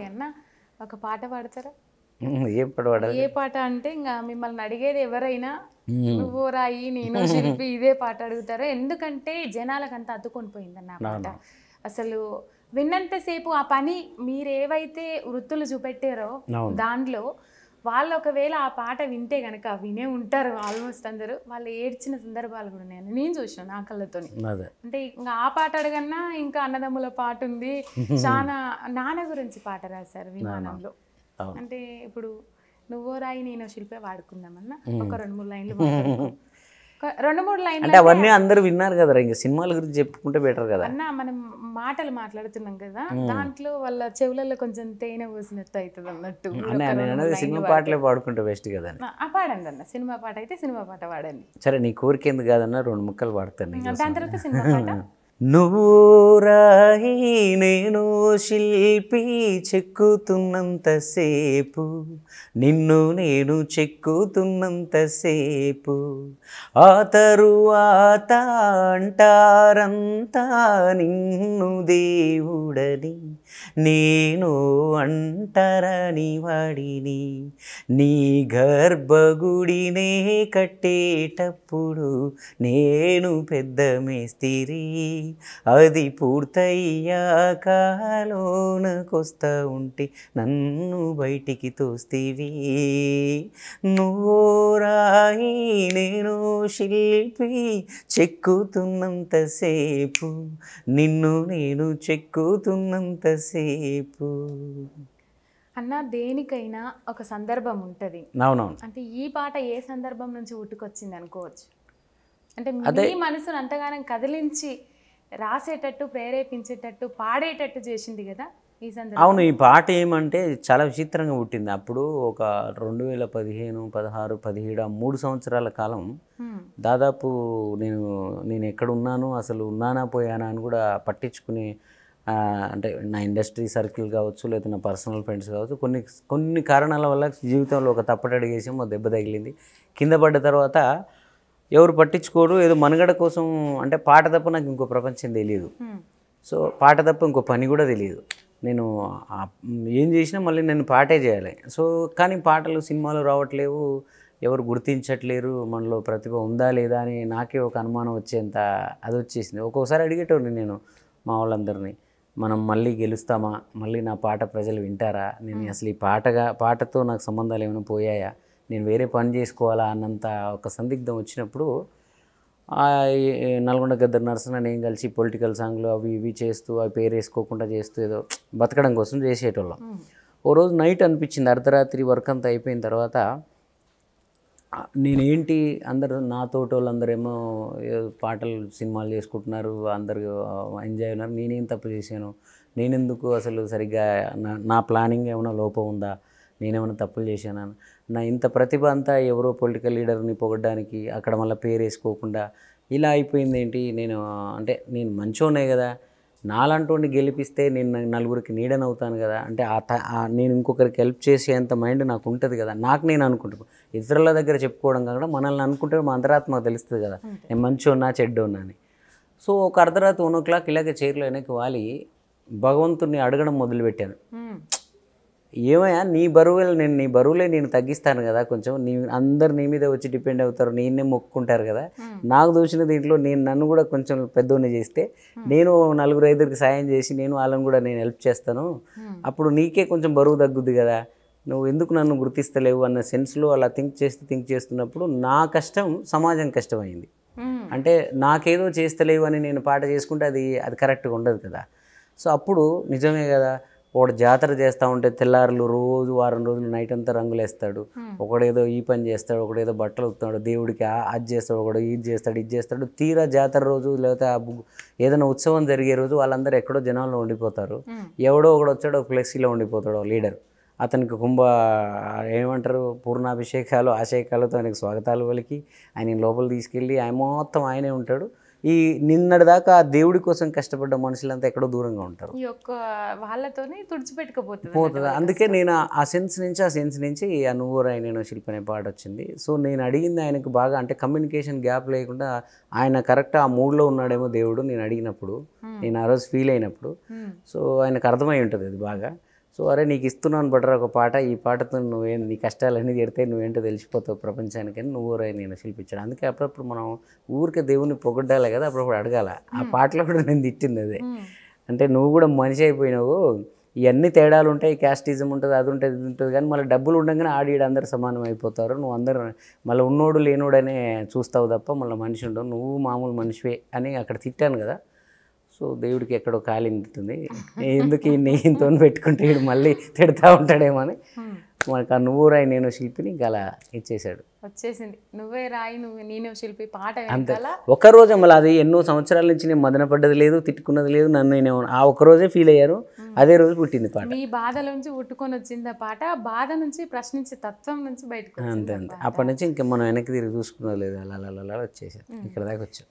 ఓకేనా ఒక పాట పాడతారా ఏ పాట పాడాలి ఏ పాట అంటే ఇంకా మిమ్మల్ని అడిగేది ఎవరైనా నువ్వు రాయి నేను శిల్పి ఇదే పాట అడుగుతారా ఎందుకంటే జనాలకంతా అద్దుకొని పోయిందన్న పాట అసలు విన్నంతసేపు ఆ పని మీరేవైతే వృత్తులు చూపెట్టారో దాంట్లో వాళ్ళు ఒకవేళ ఆ పాట వింటే కనుక వినే ఉంటారు ఆల్మోస్ట్ అందరూ వాళ్ళు ఏడ్చిన సందర్భాలు కూడా నేను నేను చూసాను నా కళ్ళతో అంటే ఇంకా ఆ పాట అడగన్నా ఇంకా అన్నదమ్ముల పాట ఉంది చాలా నాన్న గురించి పాట రాశారు విమానంలో అంటే ఇప్పుడు నువ్వు రాయి నేను శిల్పే వాడుకుందామన్నా ఒక రెండు మూడు లైన్లు రెండు మూడు లైన్ అంటే అవన్నీ అందరూ విన్నారు కదా ఇంకా సినిమాల గురించి చెప్పుకుంటే బెటర్ కదా అన్న మనం మాటలు మాట్లాడుతున్నాం కదా దాంట్లో వాళ్ళ చెవులలో కొంచెం తేనె పోసినట్టు అవుతుంది అన్నట్టు అన్నది సినిమా పాటలే పాడుకుంటే బెస్ట్ కదా ఆ పాడండి అన్న సినిమా పాట అయితే సినిమా పాట పాడండి సరే నీ కోరిక ఎందుకు కాదన్న రెండు ముక్కలు పాడతాను దాని తర్వాత సినిమా పాట నువ్వు రాయి నేను శిల్పి చెక్కుతున్నంతసేపు నిన్ను నేను చెక్కుతున్నంతసేపు ఆ తరువాత అంటారంతా నిన్ను దేవుడని నేను అంటరని వాడిని నీ గర్భగుడినే కట్టేటప్పుడు నేను పెద్ద మేస్తిరి అది పూర్తయ్యాకాలోనకొస్తా ఉంటే నన్ను బయటికి తోస్తీవి నువ్వు రాయి నేను శిల్పి చెక్కుతున్నంతసేపు నిన్ను నేను చెక్కుతున్నంతసేపు అన్న దేనికైనా ఒక సందర్భం ఉంటుంది అంటే ఈ పాట ఏ సందర్భం నుంచి ఉట్టుకొచ్చింది అనుకోవచ్చు అంటే మీ మనసును అంతగానం కదిలించి రాసేటట్టు ప్రేరేపించేటట్టు పాడేటట్టు చేసింది కదా ఈ సందర్భం అవును ఈ పాట ఏమంటే చాలా విచిత్రంగా పుట్టింది అప్పుడు ఒక రెండు వేల పదిహేను పదహారు పదిహేడు మూడు సంవత్సరాల కాలం దాదాపు నేను నేను ఎక్కడున్నాను అసలు ఉన్నానా పోయానా అని కూడా పట్టించుకునే అంటే నా ఇండస్ట్రీ సర్కిల్ కావచ్చు లేదా నా పర్సనల్ ఫ్రెండ్స్ కావచ్చు కొన్ని కొన్ని కారణాల వల్ల జీవితంలో ఒక తప్పటడిగేసి మా దెబ్బ తగిలింది కింద పడ్డ తర్వాత ఎవరు పట్టించుకోరు ఏదో మనుగడ కోసం అంటే పాట తప్ప నాకు ఇంకో ప్రపంచం తెలియదు సో పాట తప్ప ఇంకో పని కూడా తెలియదు నేను ఏం చేసినా మళ్ళీ నేను పాటే చేయాలి సో కానీ పాటలు సినిమాలు రావట్లేవు ఎవరు గుర్తించట్లేరు మనలో ప్రతిభ ఉందా లేదా అని నాకే ఒక అనుమానం వచ్చేంత అది వచ్చేసింది ఒక్కొక్కసారి అడిగేటోడిని నేను మా వాళ్ళందరినీ మనం మళ్ళీ గెలుస్తామా మళ్ళీ నా పాట ప్రజలు వింటారా నేను అసలు ఈ పాటగా పాటతో నాకు సంబంధాలు ఏమైనా పోయాయా నేను వేరే పని చేసుకోవాలా అన్నంత ఒక సందిగ్ధం వచ్చినప్పుడు నల్గొండ గద్దరు నరసన నేను కలిసి పొలిటికల్ సాంగ్లు అవి ఇవి చేస్తూ అవి పేరు వేసుకోకుండా చేస్తూ ఏదో బతకడం కోసం చేసేటోళ్ళం ఓ రోజు నైట్ అనిపించింది అర్ధరాత్రి వర్క్ అంతా అయిపోయిన తర్వాత నేనేంటి అందరు నాతోటి ఏమో పాటలు సినిమాలు చేసుకుంటున్నారు అందరు ఎంజాయ్ ఉన్నారు నేనేం తప్పు చేశాను నేనెందుకు అసలు సరిగ్గా నా ప్లానింగ్ ఏమైనా లోపం ఉందా నేనేమైనా తప్పులు చేశానా నా ఇంత ప్రతిభ అంతా ఎవరో పొలిటికల్ లీడర్ని పొగడ్డానికి అక్కడ మళ్ళీ పేరు వేసుకోకుండా ఇలా అయిపోయింది ఏంటి నేను అంటే నేను మంచోనే కదా నాలంటోని గెలిపిస్తే నేను నలుగురికి నీడనవుతాను కదా అంటే ఆ నేను ఇంకొకరికి హెల్ప్ చేసేంత మైండ్ నాకు ఉంటుంది కదా నాకు నేను అనుకుంటాను ఇతరుల దగ్గర చెప్పుకోవడం కాకుండా మనల్ని అనుకుంటే మా అంతరాత్మ తెలుస్తుంది కదా నేను మంచోన్నా చెడ్డోన్నా అని సో ఒక అర్ధరాత్రి వన్ ఓ క్లాక్ ఇలాగే చైర్లో వెనక్కి వాలి భగవంతుడిని అడగడం మొదలుపెట్టాను ఏమయ్యా నీ బరువులు నేను నీ బరువులే నేను తగ్గిస్తాను కదా కొంచెం నీ అందరు నీ మీద వచ్చి డిపెండ్ అవుతారు నేనే మొక్కుంటారు కదా నాకు చూసిన దీంట్లో నేను నన్ను కూడా కొంచెం పెద్దోని చేస్తే నేను నలుగురు ఐదుగురికి సాయం చేసి నేను వాళ్ళని కూడా నేను హెల్ప్ చేస్తాను అప్పుడు నీకే కొంచెం బరువు తగ్గుద్ది కదా నువ్వు ఎందుకు నన్ను గుర్తిస్తలేవు అన్న సెన్స్లో అలా థింక్ చేస్తూ థింక్ చేస్తున్నప్పుడు నా కష్టం సమాజం కష్టమైంది అంటే నాకేదో చేస్తలేవు అని నేను పాట చేసుకుంటే అది అది కరెక్ట్గా ఉండదు కదా సో అప్పుడు నిజమే కదా ఒకడు జాతర చేస్తూ ఉంటే తెల్లారులు రోజు వారం రోజులు నైట్ అంతా రంగులు వేస్తాడు ఒకడేదో ఈ పని చేస్తాడు ఒకడేదో బట్టలు ఉత్తున్నాడు దేవుడికి అది చేస్తాడు ఒకడు ఇది చేస్తాడు ఇది చేస్తాడు తీరా జాతర రోజు లేకపోతే ఆ ఏదైనా ఉత్సవం జరిగే రోజు వాళ్ళందరూ ఎక్కడో జనాల్లో ఉండిపోతారు ఎవడో ఒకడు వచ్చాడో ఫ్లెక్సీలో ఉండిపోతాడు లీడర్ అతనికి కుంభ ఏమంటారు పూర్ణాభిషేకాలు ఆశయకాలతో ఆయనకు స్వాగతాలు పలికి ఆయన లోపల తీసుకెళ్ళి ఆయన మొత్తం ఆయనే ఉంటాడు ఈ నిన్నటి ఆ దేవుడి కోసం కష్టపడ్డ మనుషులంతా ఎక్కడో దూరంగా ఉంటారు వాళ్ళతోనే తుడిచిపెట్టుకోపోతుంది పోతుంది అందుకే నేను ఆ సెన్స్ నుంచి ఆ సెన్స్ నుంచి నువ్వు నేను శిల్పి అనే పాట వచ్చింది సో నేను అడిగింది ఆయనకు బాగా అంటే కమ్యూనికేషన్ గ్యాప్ లేకుండా ఆయన కరెక్ట్ ఆ మూడ్లో ఉన్నాడేమో దేవుడు నేను అడిగినప్పుడు నేను ఆ రోజు ఫీల్ అయినప్పుడు సో ఆయనకు అర్థమై ఉంటుంది అది బాగా సో అరే నీకు ఇస్తున్నాను బట్రా ఒక పాట ఈ పాటతో నువ్వేం నీ కష్టాలు అనేది ఎడితే నువ్వేంటో తెలిసిపోతావు ప్రపంచానికి అని నువ్వురే నేను శిల్పించాడు అందుకే అప్పుడప్పుడు మనం ఊరికే దేవుని పొగడ్డాలి కదా అప్పుడప్పుడు అడగాల ఆ పాటలో కూడా నేను తిట్టింది అదే అంటే నువ్వు కూడా మనిషి అయిపోయినావు ఇవన్నీ తేడాలు ఉంటాయి క్యాస్టిజం ఉంటుంది అది ఉంటుంది ఇది ఉంటుంది కానీ మళ్ళీ డబ్బులు ఉండగానే ఆడి అందరు సమానం అయిపోతారు నువ్వు అందరు మళ్ళీ ఉన్నోడు లేనోడనే చూస్తావు తప్ప మళ్ళీ మనిషి ఉండవు నువ్వు మామూలు మనిషివే అని అక్కడ తిట్టాను కదా సో దేవుడికి ఎక్కడో ఖాళీ నిండుతుంది ఎందుకు నెయ్యితో పెట్టుకుంటే వీడు మళ్ళీ తిడతా ఉంటాడేమో అని మనకు ఆ నువ్వు రాయి నేను శిల్పిని ఇంకా అలా ఇచ్చేసాడు వచ్చేసింది నువ్వే రాయి నువ్వు నేను శిల్పి పాట అంతే ఒక్కరోజే మళ్ళీ అది ఎన్నో సంవత్సరాల నుంచి నేను మదన పడ్డది లేదు తిట్టుకున్నది లేదు నన్ను నేను ఆ రోజే ఫీల్ అయ్యారు అదే రోజు పుట్టింది పాట ఈ బాధల నుంచి పుట్టుకొని వచ్చింది ఆ పాట బాధ నుంచి ప్రశ్నించే తత్వం నుంచి బయటకు అంతే అంతే అప్పటి నుంచి ఇంకా మనం వెనక్కి తిరిగి చూసుకున్నది లేదు అలా అలా అలా ఇక్కడ దాకా వచ్చాం